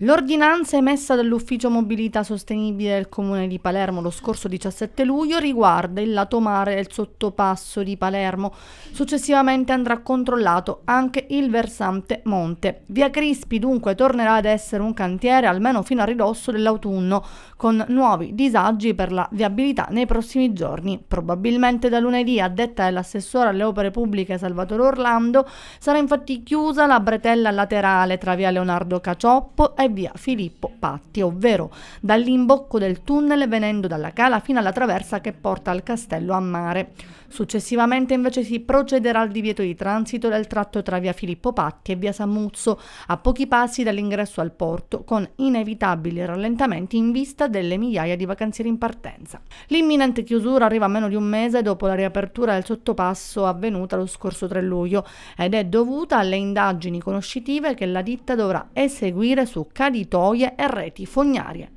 L'ordinanza emessa dall'Ufficio Mobilità Sostenibile del Comune di Palermo lo scorso 17 luglio riguarda il lato mare del sottopasso di Palermo. Successivamente andrà controllato anche il versante monte. Via Crispi dunque tornerà ad essere un cantiere almeno fino a ridosso dell'autunno, con nuovi disagi per la viabilità nei prossimi giorni. Probabilmente da lunedì, a detta dell'assessore alle opere pubbliche Salvatore Orlando, sarà infatti chiusa la bretella laterale tra via Leonardo Cacioppo e e via Filippo Patti, ovvero dall'imbocco del tunnel venendo dalla cala fino alla traversa che porta al castello a mare. Successivamente invece si procederà al divieto di transito del tratto tra via Filippo Patti e via Samuzzo, a pochi passi dall'ingresso al porto, con inevitabili rallentamenti in vista delle migliaia di vacanzieri in partenza. L'imminente chiusura arriva a meno di un mese dopo la riapertura del sottopasso avvenuta lo scorso 3 luglio ed è dovuta alle indagini conoscitive che la ditta dovrà eseguire su caditoie e reti fognarie.